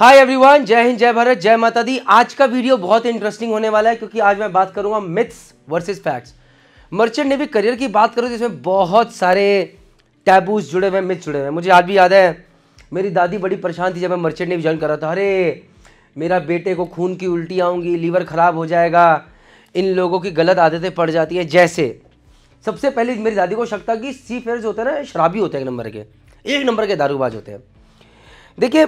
hi everyone जय हिंद जय भारत जय माता दी आज का वीडियो बहुत इंटरेस्टिंग होने वाला है क्योंकि आज मैं बात करूंगा मिथ्स वर्सेस फैक्ट्स मर्चेंट भी करियर की बात करूँ जिसमें बहुत सारे टैबूज जुड़े हुए मिथ्स जुड़े हुए हैं मुझे आज भी याद है मेरी दादी बड़ी परेशान थी जब मैं मर्चेंट भी ज्वाइन कर रहा था अरे मेरा बेटे को खून की उल्टी आऊँगी लीवर ख़राब हो जाएगा इन लोगों की गलत आदतें पड़ जाती हैं जैसे सबसे पहले मेरी दादी को शक था कि सी फेयर जो होते हैं ना शराबी होते हैं एक नंबर के एक नंबर के दारूबाज होते हैं देखिए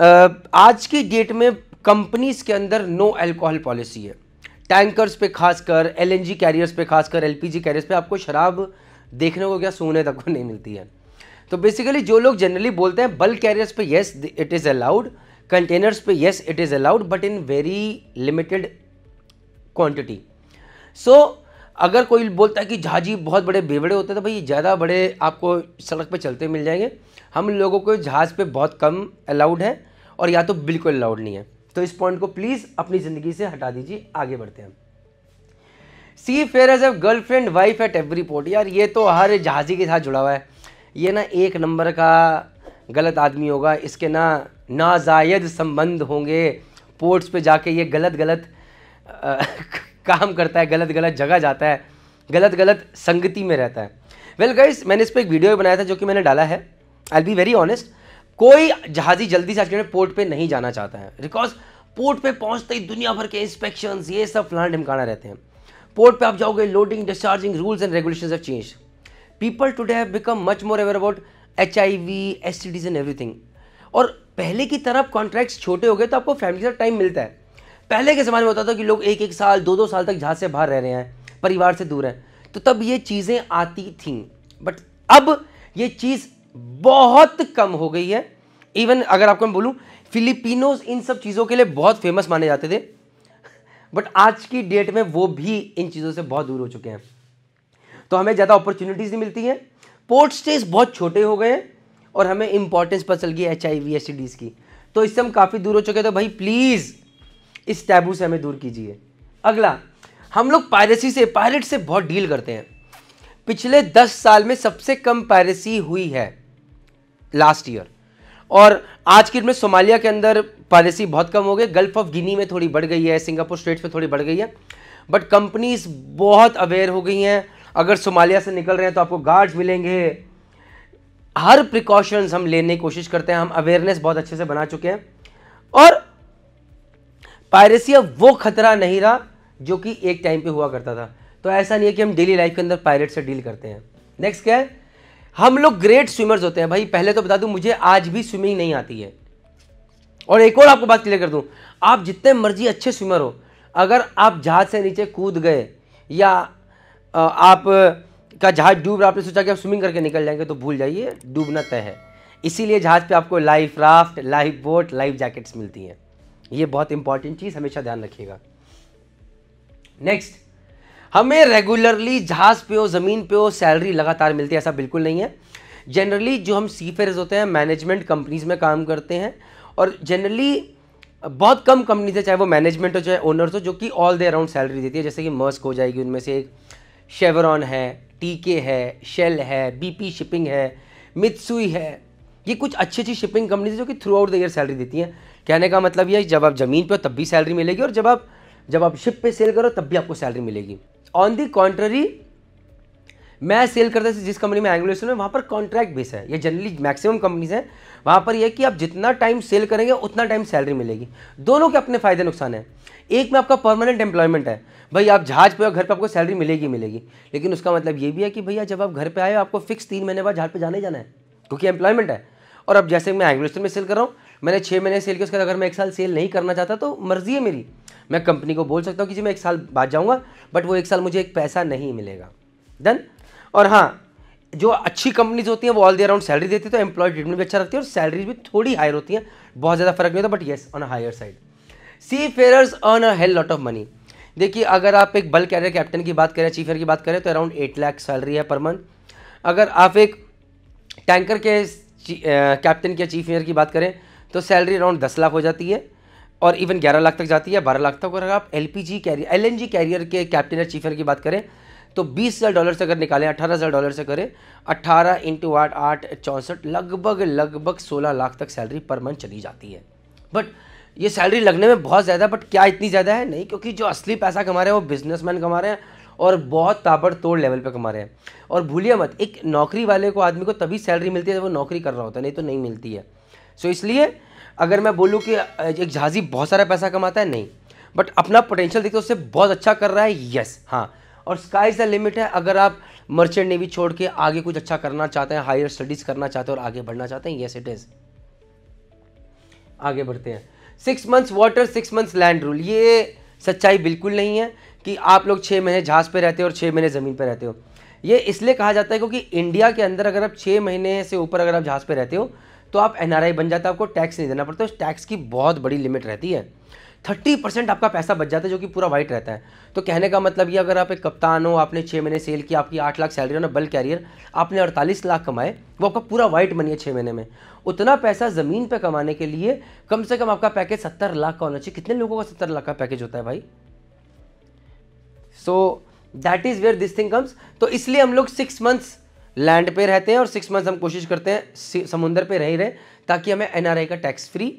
आज की डेट में कंपनीज के अंदर नो अल्कोहल पॉलिसी है टैंकर्स पे खासकर एलएनजी कैरियर्स पे खासकर एलपीजी कैरियर्स पे आपको शराब देखने को क्या सोने तक को नहीं मिलती है तो बेसिकली जो लोग जनरली बोलते हैं बल्क कैरियर्स पे yes it is allowed containers पे yes it is allowed but in very limited quantity so अगर कोई बोलता है कि जहाजी बहुत बड़े बेवड़े होते हैं तो भाई ज़्यादा बड़े आपको सड़क पर चलते मिल जाएंगे हम लोगों को जहाज़ पे बहुत कम अलाउड है और या तो बिल्कुल अलाउड नहीं है तो इस पॉइंट को प्लीज़ अपनी ज़िंदगी से हटा दीजिए आगे बढ़ते हैं seafarer as a girlfriend wife at every port यार ये तो हर जहाज़ी के साथ जुड़ा हुआ है ये ना एक नंबर का गलत आदमी होगा इसके ना नाजायद संबंध होंगे पोर्ट्स पे जाके ये गलत गलत आ, काम करता है गलत गलत जगह जाता है गलत गलत संगति में रहता है वेल well गाइस मैंने इस पर एक वीडियो भी बनाया था जो कि मैंने डाला है आई बी वेरी ऑनेस्ट कोई जहाजी जल्दी से आज के पोर्ट पे नहीं जाना चाहता है बिकॉज पोर्ट पे पहुंचते ही दुनिया भर के इंस्पेक्शन ये सब फलाना ढिमकाना रहते हैं पोर्ट पे आप जाओगे loading discharging rules and regulation of change people today have become much more aware about H I V S T Ds and everything और पहले की तरफ कॉन्ट्रैक्ट्स छोटे हो गए तो आपको फैमिली के साथ टाइम मिलता है पहले के ज़माने में होता था कि लोग एक एक साल दो दो साल तक जहाज से बाहर रह रहे हैं परिवार से दूर हैं तो तब ये चीज़ें आती थी बट अब ये चीज़ बहुत कम हो गई है इवन अगर आपको मैं बोलूं फिलिपिनोज इन सब चीज़ों के लिए बहुत फेमस माने जाते थे बट आज की डेट में वो भी इन चीज़ों से बहुत दूर हो चुके हैं तो हमें ज़्यादा अपॉर्चुनिटीज़ नहीं मिलती हैं पोर्ट स्टेज बहुत छोटे हो गए हैं और हमें इंपॉर्टेंस पता चल गई एच आई वी एस की तो इससे हम काफ़ी दूर हो चुके तो भाई प्लीज़ इस टैबू से हमें दूर कीजिए अगला हम लोग पायरेसी से पायलट से बहुत डील करते हैं पिछले दस साल में सबसे कम पायरेसी हुई है लास्ट ईयर और आज की डेट में सोमालिया के अंदर पायरेसी बहुत कम हो गई गल्फ ऑफ गिनी में थोड़ी बढ़ गई है सिंगापुर स्टेट्स में थोड़ी बढ़ गई है बट कंपनीज बहुत अवेयर हो गई हैं अगर सोमालिया से निकल रहे हैं तो आपको गार्ड्स मिलेंगे हर प्रिकॉशंस हम लेने की कोशिश करते हैं हम अवेयरनेस बहुत अच्छे से बना चुके हैं और पायरेसी अब वो खतरा नहीं रहा जो कि एक टाइम पे हुआ करता था तो ऐसा नहीं है कि हम डेली लाइफ के अंदर पायलट से डील करते हैं नेक्स्ट क्या है हम लोग ग्रेट स्विमर्स होते हैं भाई पहले तो बता दूं मुझे आज भी स्विमिंग नहीं आती है और एक और आपको बात क्लियर कर दूं आप जितने मर्जी अच्छे स्विमर हो अगर आप जहाज से नीचे कूद गए या आप का जहाज डूब रहा आपने सोचा कि आप स्विमिंग करके निकल जाएंगे तो भूल जाइए डूबना तय है इसीलिए जहाज पे आपको life raft life boat life jackets मिलती हैं ये बहुत इंपॉर्टेंट चीज़ हमेशा ध्यान रखिएगा नेक्स्ट हमें रेगुलरली जहाज़ पे हो ज़मीन पे हो सैलरी लगातार मिलती है ऐसा बिल्कुल नहीं है जनरली जो हम सी फेयर्स होते हैं मैनेजमेंट कंपनीज़ में काम करते हैं और जनरली बहुत कम कंपनीज है चाहे वो मैनेजमेंट हो चाहे ओनर्स हो जो कि ऑल द अराउंड सैलरी देती है जैसे कि मस्क हो जाएगी उनमें से एक शेवरॉन है टीके है शेल है बीपी शिपिंग है मित्सुई है ये कुछ अच्छी अच्छी शिपिंग कंपनीज है जो कि throughout the year salary देती हैं कहने का मतलब ये है जब आप ज़मीन पर तब भी सैलरी मिलेगी और जब आप जब आप शिप पे सेल करो तब भी आपको सैलरी मिलेगी ऑन दी कॉन्ट्ररी मैं सेल करता से जिस कंपनी में एंगुलेशन में वहाँ पर कॉन्ट्रैक्ट बेस है ये जनरली मैक्सिमम कंपनीज हैं वहाँ पर यह कि आप जितना टाइम सेल करेंगे उतना टाइम सैलरी मिलेगी दोनों के अपने फ़ायदे नुकसान हैं एक में आपका परमानेंट एम्प्लॉयमेंट है भाई आप जहाज पे घर पे आपको सैलरी मिलेगी मिलेगी लेकिन उसका मतलब ये भी है कि भैया जब आप घर पे आए आपको फिक्स तीन महीने बाद जहाज पे जाने जाना है क्योंकि एम्प्लॉयमेंट है और अब जैसे मैं एंगुलेशन में सेल कर रहा हूँ मैंने छः महीने सेल किया उसके बाद अगर मैं एक साल सेल नहीं करना चाहता तो मर्जी है मेरी मैं कंपनी को बोल सकता हूँ कि जी मैं एक साल बाद जाऊँगा बट वो एक साल मुझे एक पैसा नहीं मिलेगा देन और हाँ जो अच्छी कंपनीज होती हैं वो ऑल दे अराउंड सैलरी देती है तो एम्प्लॉय ट्रीटमेंट भी अच्छा रखती है और सैलरीज भी थोड़ी हायर होती हैं बहुत ज़्यादा फर्क नहीं होता but yes on higher side seafarers earn a hell lot of money देखिए अगर आप एक बल कैरियर कैप्टन की बात करें चीफ एयर की बात करें तो अराउंड एट लाख सैलरी है पर मंथ अगर आप एक टैंकर के कैप्टन या चीफ एयर की बात करें तो सैलरी अराउंड दस लाख हो जाती है और इवन 11 लाख तक जाती है 12 लाख तक अगर आप L P G carrier L N G carrier के कैप्टन या चीफर की बात करें तो बीस हज़ार डॉलर से अगर निकालें अठारह हज़ार डॉलर से करें अट्ठारह इंटू आठ आठ चौंसठ लगभग लगभग सोलह लाख तक सैलरी पर मंथ चली जाती है बट ये सैलरी लगने में बहुत ज़्यादा बट क्या इतनी ज़्यादा है नहीं क्योंकि जो असली पैसा कमा रहे हैं वो बिजनेसमैन कमा रहे हैं और बहुत ताबड़तोड़ लेवल पे कमा रहे हैं और भूलिए मत एक नौकरी वाले को आदमी को तभी सैलरी मिलती है जब वो नौकरी कर रहा होता है नहीं तो नहीं मिलती है सो so, इसलिए अगर मैं बोलूँ कि एक झाजी बहुत सारा पैसा कमाता है नहीं बट अपना पोटेंशियल देखते उससे बहुत अच्छा कर रहा है येस हाँ और स्काई द लिमिट है अगर आप मर्चेंट नेवी छोड़ के आगे कुछ अच्छा करना चाहते हैं हायर स्टडीज़ करना चाहते हैं और आगे बढ़ना चाहते हैं येस इट इज़ आगे बढ़ते हैं six months water six months land rule ये सच्चाई बिल्कुल नहीं है कि आप लोग छः महीने जहाज़ पे रहते हो और छः महीने ज़मीन पे रहते हो ये इसलिए कहा जाता है क्योंकि इंडिया के अंदर अगर आप छः महीने से ऊपर अगर आप जहाज़ पे रहते हो तो आप एनआरआई बन जाते हो आपको टैक्स नहीं देना पड़ता टैक्स की बहुत बड़ी लिमिट रहती है थर्टी परसेंट आपका पैसा बच जाता है जो कि पूरा वाइट रहता है तो कहने का मतलब ये अगर आप एक कप्तान हो आपने छः महीने सेल किया आपकी आठ लाख सैलरी हो ना बल कैरियर आपने अड़तालीस लाख कमाए वो आपका पूरा वाइट मनी है छः महीने में उतना पैसा ज़मीन पर कमाने के लिए कम से कम आपका पैकेज सत्तर लाख का होना चाहिए कितने लोगों का सत्तर लाख का पैकेज होता है भाई so that is where this thing comes तो इसलिए हम लोग सिक्स मंथ्स लैंड पे रहते हैं और सिक्स मंथ्स हम कोशिश करते हैं समुंदर पे रह ही रहे ताकि हमें एनआरआई का टैक्स फ्री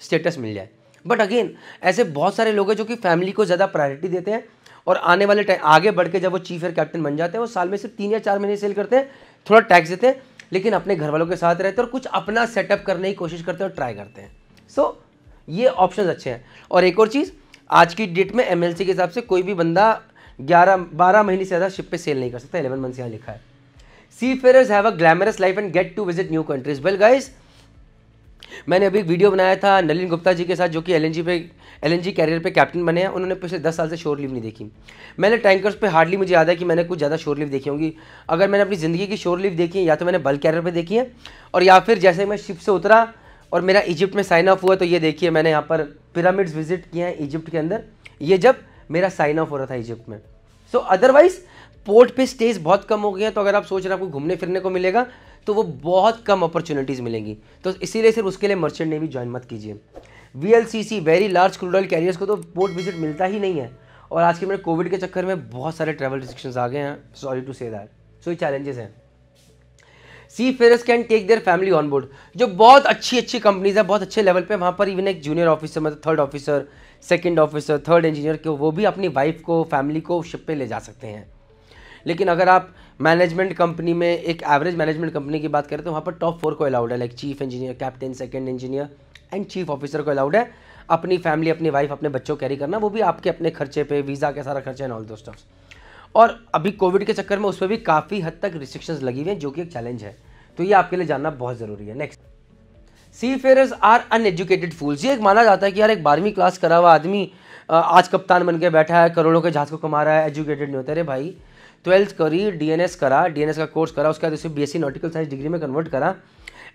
स्टेटस मिल जाए बट अगेन ऐसे बहुत सारे लोग हैं जो कि फैमिली को ज़्यादा प्रायोरिटी देते हैं और आने वाले टाइम आगे बढ़ के जब वो चीफ एयर कैप्टन बन जाते हैं वो साल में सिर्फ तीन या चार महीने सेल करते हैं थोड़ा टैक्स देते हैं लेकिन अपने घर वालों के साथ रहते हैं और कुछ अपना सेटअप करने की कोशिश करते हैं और ट्राई करते हैं सो so, ये ऑप्शन अच्छे हैं और एक और चीज़ आज की डेट में एम के हिसाब से कोई भी बंदा ग्यारह बारह महीने से ज़्यादा शिप पे सेल नहीं कर सकता एलेवन मंथ यहाँ लिखा है fare have a glamorous life and get to visit new countries well guys मैंने अभी एक वीडियो बनाया था नलिन गुप्ता जी के साथ जो कि एल पे एल कैरियर पे कैप्टन बने हैं उन्होंने पिछले दस साल से शोर लीव नहीं देखी मैंने टैंकर्स पे हार्डली मुझे याद है कि मैंने कुछ ज़्यादा शोर लीव देखी होंगी अगर मैंने अपनी ज़िंदगी की शोर लीव देखी है या तो मैंने बल कैरियर पर देखी है और या फिर जैसे मैं शिप से उतरा और मेरा इजिप्ट में साइन ऑफ हुआ तो ये देखिए मैंने यहाँ पर पिरामिड्स विजिट किए हैं इजिप्ट के अंदर ये जब मेरा साइन ऑफ हो रहा था इजिप्ट में सो अदरवाइज़ पोर्ट पे स्टेज बहुत कम हो गए हैं तो अगर आप सोच रहे हैं आपको घूमने फिरने को मिलेगा तो वो बहुत कम अपॉर्चुनिटीज़ मिलेंगी तो इसीलिए सिर्फ उसके लिए मर्चेंट नेवी ज्वाइन मत कीजिए V very large crude oil carriers को तो पोर्ट विजिट मिलता ही नहीं है और आज के मेरे कोविड के चक्कर में बहुत सारे ट्रैवल रिस्ट्रिक्शंस आ गए हैं sorry to say that so ये चैलेंजेस हैं seafarers can take their family on board जो बहुत अच्छी अच्छी कंपनीज है बहुत अच्छे लेवल पे वहाँ पर इवन एक जूनियर ऑफिसर मतलब third officer second officer third engineer के वो भी अपनी वाइफ को फैमिली को शिप पे ले जा सकते हैं लेकिन अगर आप मैनेजमेंट कंपनी में एक एवरेज मैनेजमेंट कंपनी की बात करें तो वहाँ पर टॉप फोर को अलाउड है like chief engineer captain second engineer and chief officer को अलाउड है अपनी फैमिली अपनी वाइफ अपने बच्चों कैरी करना वो भी आपके अपने खर्चे पे वीज़ा के सारा खर्चा एंड ऑल दो स्टॉक्स और अभी कोविड के चक्कर में उस पर भी काफ़ी हद तक रिस्ट्रिक्शंस लगी हुई हैं जो कि एक चैलेंज है तो ये आपके लिए जानना बहुत ज़रूरी है next seafarers are uneducated fools ये एक माना जाता है कि यार एक बारहवीं क्लास करा हुआ आदमी आज कप्तान बन के बैठा है करोड़ों के जहाज को कमा रहा है एजुकेटेड नहीं होता अरे भाई ट्वेल्थ करी डीएनएस करा डीएनएस का कोर्स करा उसके बाद उसे बीएससी नॉटिकल साइंस डिग्री में कन्वर्ट करा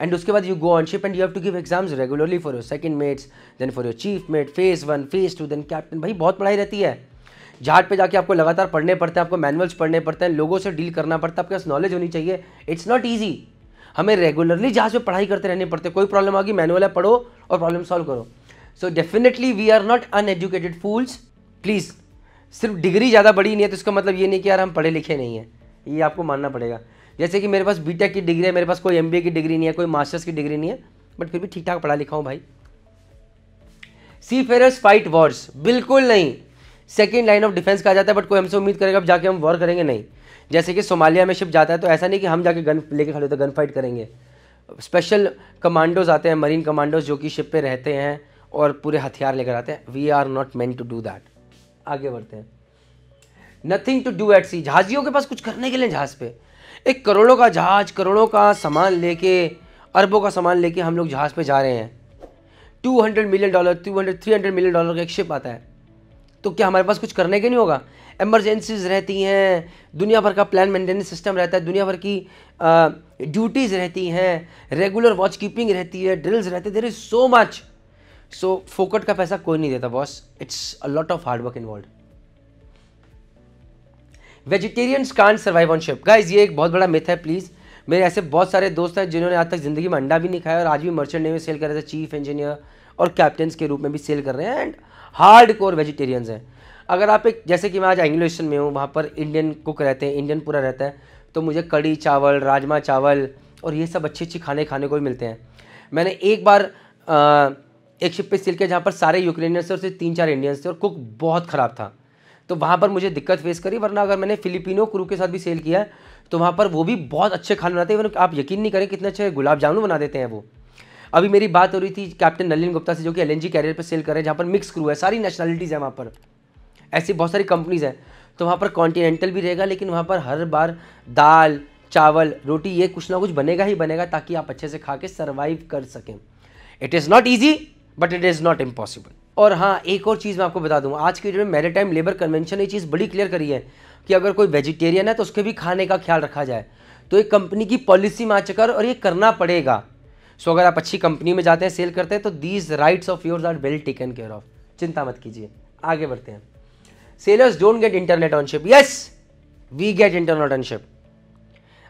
एंड उसके बाद you go on ship and you have to give exams regularly for your second mates then for your chief mate phase one phase two then captain भाई बहुत पढ़ाई रहती है जहाज पे जाके आपको लगातार पढ़ने पड़ते हैं आपको मैनुअल्स पढ़ने पड़ते हैं लोगों से डील करना पड़ता है आपके पास नॉलेज होनी चाहिए इट्स नॉट ईजी हमें रेगुलरली जहाज पे पढ़ाई करते रहने पड़ते कोई प्रॉब्लम आ गई मैनुअल है पढ़ो और प्रॉब्लम सॉल्व करो so definitely we are not uneducated fools please सिर्फ डिग्री ज़्यादा बड़ी नहीं है तो इसका मतलब ये नहीं कि यार हम पढ़े लिखे नहीं हैं ये आपको मानना पड़ेगा जैसे कि मेरे पास बी की डिग्री है मेरे पास कोई एम की डिग्री नहीं है कोई मास्टर्स की डिग्री नहीं है बट फिर भी ठीक ठाक पढ़ा लिखा हूँ भाई सी फेरर्स फाइट वॉर्स बिल्कुल नहीं सेकेंड लाइन ऑफ डिफेंस कहा जाता है बट कोई हमसे उम्मीद करेगा अब जाके हम वॉर करेंगे नहीं जैसे कि सोमालिया में शिप जाता है तो ऐसा नहीं कि हम जाके गन लेके खड़े होते गन फाइट करेंगे स्पेशल कमांडोज आते हैं मरीन कमांडोज जो कि शिप पे रहते हैं और पूरे हथियार लेकर आते हैं we are not meant to do that आगे बढ़ते हैं nothing to do at sea जहाजियों के पास कुछ करने के लिए जहाज पे एक करोड़ों का जहाज करोड़ों का सामान लेके अरबों का सामान लेके हम लोग जहाज पे जा रहे हैं 200 मिलियन डॉलर 200 300 मिलियन डॉलर का एक शिप आता है तो क्या हमारे पास कुछ करने के नहीं होगा एमरजेंसीज रहती हैं दुनिया भर का प्लान मेंटेनेंस सिस्टम रहता है दुनिया भर की ड्यूटीज़ रहती हैं रेगुलर वॉच कीपिंग रहती है ड्रिल्स रहते there is so much so so, फोकट का पैसा कोई नहीं देता boss it's a lot of hard work involve vegetarians can survive on ship guys ये एक बहुत बड़ा मिथ है प्लीज़ मेरे ऐसे बहुत सारे दोस्त हैं जिन्होंने आज तक ज़िंदगी में अंडा भी नहीं खाया और आज भी मर्चेंट नेवी सेल कर रहे थे चीफ इंजीनियर और कैप्टन के रूप में भी सेल कर रहे हैं एंड हार्ड कोर वेजिटेरियंस हैं अगर आप एक जैसे कि मैं आज एंग्लिशन में हूँ वहाँ पर इंडियन कुक रहते हैं इंडियन पूरा रहता है तो मुझे कड़ी चावल राजमा चावल और ये सब अच्छे अच्छे खाने खाने को भी मिलते हैं मैंने एक बार आ, एक शिप पे सेल किया जहाँ पर सारे यूक्रेनियंस थे और सिर्फ तीन चार इंडियंस थे और कुक बहुत ख़राब था तो वहाँ पर मुझे दिक्कत फेस करी वरना अगर मैंने फिलिपिनो क्रू के साथ भी सेल किया तो वहाँ पर वो भी बहुत अच्छे खाने बनाते हैं मतलब आप यकीन नहीं करें कितने अच्छे गुलाब जामुन बना देते हैं वो अभी मेरी बात हो रही थी कैप्टन नलिन गुप्ता से जो कि एल कैरियर पर सेल कर रहे हैं जहाँ पर मिक्स क्रू है सारी नेशनैलिटीज़ हैं वहाँ पर ऐसी बहुत सारी कंपनीज़ हैं तो वहाँ पर कॉन्टिनेंटल भी रहेगा लेकिन वहाँ पर हर बार दाल चावल रोटी ये कुछ ना कुछ बनेगा ही बनेगा ताकि आप अच्छे से खा के सर्वाइव कर सकें it is not easy but it is not impossible और हाँ एक और चीज़ मैं आपको बता दूंगा आज की डेट में टाइम लेबर कन्वेंशन ये चीज़ बड़ी क्लियर करी है कि अगर कोई वेजिटेरियन है तो उसके भी खाने का ख्याल रखा जाए तो एक कंपनी की पॉलिसी में आ और ये करना पड़ेगा सो अगर आप अच्छी कंपनी में जाते हैं सेल करते हैं तो these rights of yours are well taken care of चिंता मत कीजिए आगे बढ़ते हैं sailors don't get internet on ship yes we get internet on ship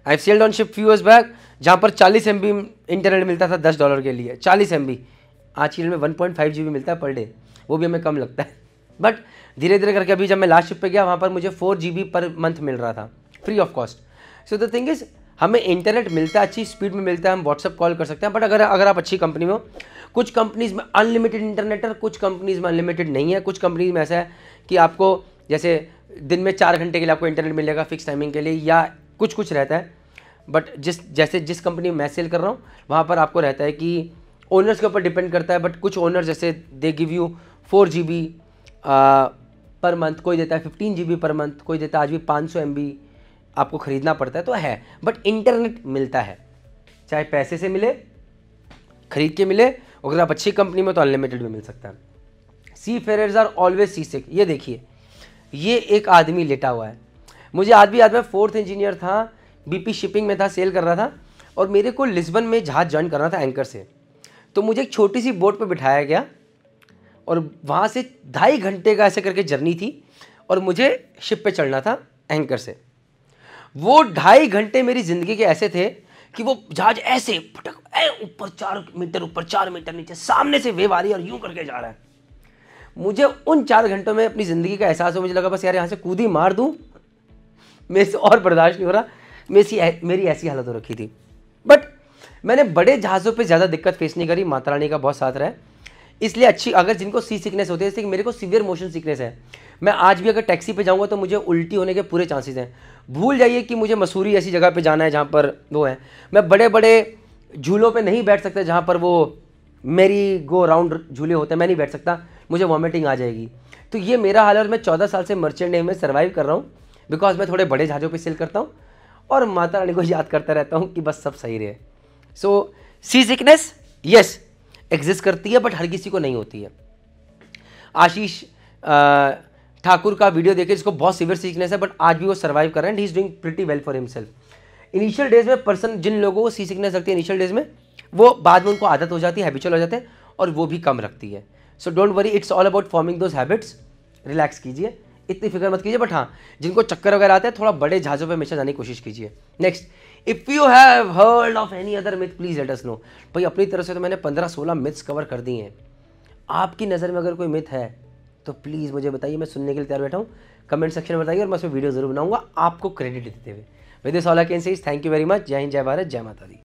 I sailed on ship few years back जहाँ पर 40 एम इंटरनेट मिलता था 10 डॉलर के लिए 40 एम आज की में one point five G B मिलता है पर डे वो भी हमें कम लगता है बट धीरे धीरे करके अभी जब मैं लास्ट शिफ्ट पे गया वहाँ पर मुझे four G B per month मिल रहा था free of cost so the thing is हमें इंटरनेट मिलता है अच्छी स्पीड में मिलता है हम व्हाट्सअप कॉल कर सकते हैं बट अगर अगर आप अच्छी कंपनी में हो कुछ कंपनीज़ में अनलिमिटेड इंटरनेट है कुछ कंपनीज़ में अनलिमिटेड नहीं है कुछ कंपनीज़ में ऐसा है कि आपको जैसे दिन में चार घंटे के लिए आपको इंटरनेट मिलेगा फिक्स टाइमिंग के लिए या कुछ कुछ रहता है बट जिस जैसे जिस कंपनी में मैं सेल कर रहा हूँ वहाँ पर आपको रहता है कि ओनर्स के ऊपर डिपेंड करता है बट कुछ ओनर जैसे they give you four G B per month कोई देता है fifteen G B per month कोई देता है आज भी पाँच सौ एम बी आपको ख़रीदना पड़ता है तो है बट इंटरनेट मिलता है चाहे पैसे से मिले खरीद के मिले अगर आप अच्छी कंपनी में तो अनलिमिटेड में मिल सकता है seafarers are always seasick ये देखिए ये एक आदमी लेटा हुआ है मुझे आज भी याद में फोर्थ इंजीनियर था बीपी शिपिंग में था सेल कर रहा था और मेरे को लिस्बन में जहाज़ ज्वाइन करना था एंकर से तो मुझे एक छोटी सी बोट पर बिठाया गया और वहाँ से ढाई घंटे का ऐसे करके जर्नी थी और मुझे शिप पे चढ़ना था एंकर से वो ढाई घंटे मेरी ज़िंदगी के ऐसे थे कि वो जहाज ऐसे फटक ऊपर चार मीटर ऊपर चार मीटर नीचे सामने से वेव आ रही है और यूं करके जा रहा है मुझे उन चार घंटों में अपनी ज़िंदगी का एहसास हो मुझे लगा बस यार यहाँ से कूदी मार दूँ मेरे से और बर्दाश्त नहीं हो रहा मेरी मेरी ऐसी हालत हो रखी थी बट मैंने बड़े जहाज़ों पे ज़्यादा दिक्कत फेस नहीं करी माता रानी का बहुत साथ रहा है इसलिए अच्छी अगर जिनको सी सिकनेस होती है जैसे कि मेरे को सीवियर मोशन सिकनेस है मैं आज भी अगर टैक्सी पे जाऊँगा तो मुझे उल्टी होने के पूरे चांसेस हैं भूल जाइए कि मुझे मसूरी ऐसी जगह पर जाना है जहाँ पर वो है मैं बड़े बड़े झूलों पर नहीं बैठ सकता जहाँ पर वो मेरी गो राउंड झूले होते हैं मैं नहीं बैठ सकता मुझे वॉमिटिंग आ जाएगी तो ये मेरा हाल है और मैं चौदह साल से मर्चेंट नेम में सर्वाइव कर रहा हूँ बिकॉज मैं थोड़े बड़े जहाज़ों पर सेल करता हूँ और माता रानी को याद करता रहता हूँ कि बस सब सही रहे so seasickness yes exist करती है बट हर किसी को नहीं होती है आशीष ठाकुर का वीडियो देखे जिसको बहुत सीवियर सिकनेस है बट आज भी वो सर्वाइव कर रहे हैं he is doing pretty well for himself initial days में पर्सन जिन लोगों को सी सिकनेस रखती है इनिशियल डेज में वो बाद में उनको आदत हो जाती है हैबिचुअल हो जाते हैं और वो भी कम रखती है so don't worry it's all about forming those habits relax कीजिए इतनी फिक्र मत कीजिए बट हाँ जिनको चक्कर वगैरह आते हैं थोड़ा बड़े जहाज़ों पर हमेशा जाने की कोशिश कीजिए next if you have heard of any other myth please let us know भाई अपनी तरफ से तो मैंने पंद्रह सोलह मिथ्स कवर कर दी हैं आपकी नज़र में अगर कोई मिथ है तो प्लीज़ मुझे बताइए मैं सुनने के लिए तैयार बैठा हूँ कमेंट सेक्शन में बताइए और मैं उसमें वीडियो जरूर बनाऊंगा आपको क्रेडिट देते हुए विद विदेश all can say thank you very much जय हिंद जय भारत जय माता दी